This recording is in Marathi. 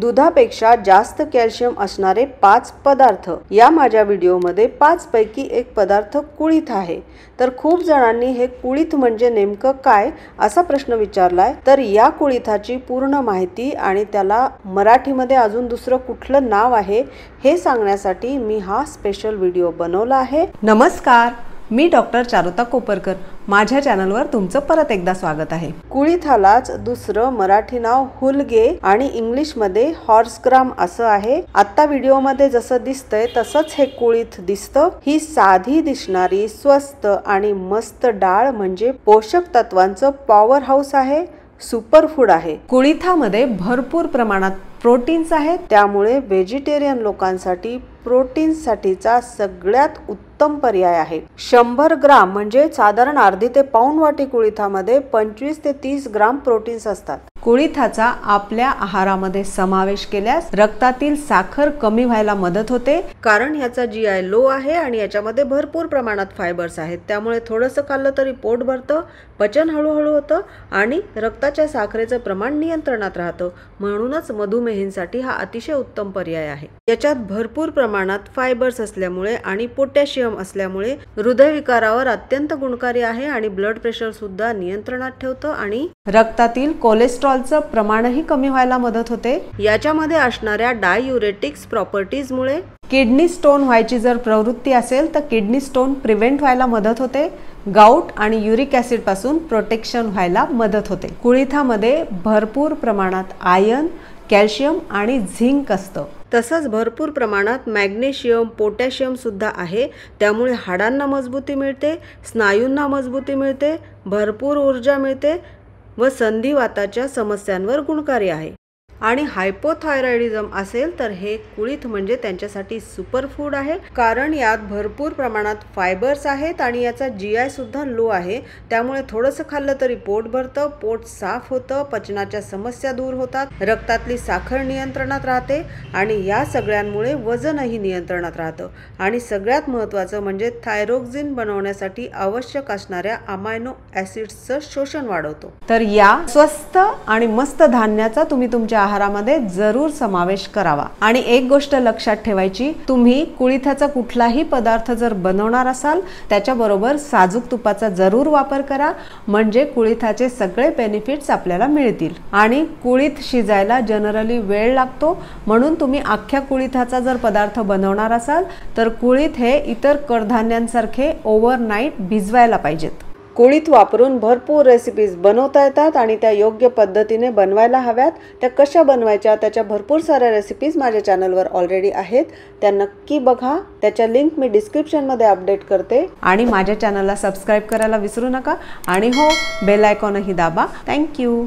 दुधापेक्षा जास्त कॅल्शियम असणारे पाच पदार्थ या माझ्या व्हिडिओमध्ये पाच पैकी एक पदार्थ कुळीथ आहे तर खूप जणांनी हे कुळीथ म्हणजे नेमकं काय असा प्रश्न विचारलाय तर या कुळीथाची पूर्ण माहिती आणि त्याला मराठीमध्ये अजून दुसरं कुठलं नाव आहे हे सांगण्यासाठी मी हा स्पेशल व्हिडिओ बनवला आहे नमस्कार मी डॉक्टर चारुता कोपरकर माझ्या चॅनलवर तुमचं परत एकदा स्वागत आहे कुळीथालाच दुसरं मराठी नाव हुलगे आणि इंग्लिशमध्ये हॉर्सग्राम असं आहे व्हिडिओ मध्ये जसं दिसतंय तसंच हे कुळीथ दिसतं ही साधी दिसणारी स्वस्त आणि मस्त डाळ म्हणजे पोषक तत्वांचं पॉवर हाऊस आहे सुपरफूड आहे कुळीथामध्ये भरपूर प्रमाणात प्रोटीन्स आहेत त्यामुळे व्हेजिटेरियन लोकांसाठी प्रोटीन्ससाठीचा सगळ्यात उत्तम पर्याय आहे शंभर ग्राम म्हणजे साधारण अर्धी ते पाऊन वाटी कुळीथामध्ये पंचवीस ते तीस ग्राम प्रोटीन्स असतात कुळीथाचा आपल्या आहारामध्ये समावेश केल्यास रक्तातील साखर कमी व्हायला मदत होते कारण याचा जी आय लो आहे आणि याच्यामध्ये भरपूर प्रमाणात फायबर्स आहेत त्यामुळे थोडंसं खाल्लं तरी पोट भरतं पचन हळूहळू होतं आणि रक्ताच्या साखरेचं प्रमाण नियंत्रणात राहतं म्हणूनच मधुमेहींसाठी हा अतिशय उत्तम पर्याय आहे याच्यात भरपूर प्रमाणात फायबर्स असल्यामुळे आणि पोटॅशियम असल्यामुळे हृदयविकारावर अत्यंत गुणकारी आहे आणि ब्लड प्रेशर सुद्धा नियंत्रणात ठेवतं आणि रक्तातील कोलेस्ट्रॉलचं प्रमाणही कमी व्हायला मदत होते याच्यामध्ये असणाऱ्या डायुरेटिक्स प्रॉपर्टीजमुळे किडनी स्टोन व्हायची जर प्रवृत्ती असेल तर किडनी स्टोन प्रिव्हेंट व्हायला मदत होते गाऊट आणि युरिक ऍसिड पासून प्रोटेक्शन व्हायला मदत होते कुळीथामध्ये भरपूर प्रमाणात आयन कॅल्शियम आणि झिंक असतं तसंच भरपूर प्रमाणात मॅग्नेशियम पोटॅशियमसुद्धा आहे त्यामुळे हाडांना मजबूती मिळते स्नायूंना मजबूती मिळते भरपूर ऊर्जा मिळते व संधिवाताच्या समस्यांवर गुणकारी आहे आणि हायपोथायरॉइडिझम असेल तर हे कुळीथ म्हणजे त्यांच्यासाठी सुपरफूड आहे कारण यात भरपूर प्रमाणात फायबर्स आहेत आणि याचा जी आय सुद्धा लो आहे त्यामुळे थोडंसं खाल्लं तरी पोट भरतं पोट साफ होतं पचनाच्या समस्या दूर होतात रक्तातली साखर नियंत्रणात राहते आणि या सगळ्यांमुळे वजनही नियंत्रणात राहतं आणि सगळ्यात महत्त्वाचं म्हणजे थायरोक्झिन बनवण्यासाठी आवश्यक असणाऱ्या अमायनो ऍसिडचं शोषण वाढवतो तर या स्वस्त आणि मस्त धान्याचा तुम्ही तुमच्या आहारामध्ये जरूर समावेश करावा आणि एक गोष्ट लक्षात ठेवायची तुम्ही कुळीथाचा कुठलाही पदार्थ जर बनवणार असाल त्याच्याबरोबर साजूक तुपाचा जरूर वापर करा म्हणजे कुळीथाचे सगळे बेनिफिट्स आपल्याला मिळतील आणि कुळीथ शिजायला जनरली वेळ लागतो म्हणून तुम्ही अख्ख्या कुळीथाचा जर पदार्थ बनवणार असाल तर कुळीथ हे इतर कडधान्यांसारखे ओव्हरनाईट भिजवायला पाहिजेत कुळीत वापरून भरपूर रेसिपीज बनवता येतात आणि त्या योग्य पद्धतीने बनवायला हव्यात त्या कशा बनवायच्या त्याच्या भरपूर साऱ्या रेसिपीज माझ्या चॅनलवर ऑलरेडी आहेत त्या नक्की बघा त्याच्या लिंक मी डिस्क्रिप्शनमध्ये अपडेट करते आणि माझ्या चॅनलला सबस्क्राईब करायला विसरू नका आणि हो बेल आयकॉनही दाबा थँक्यू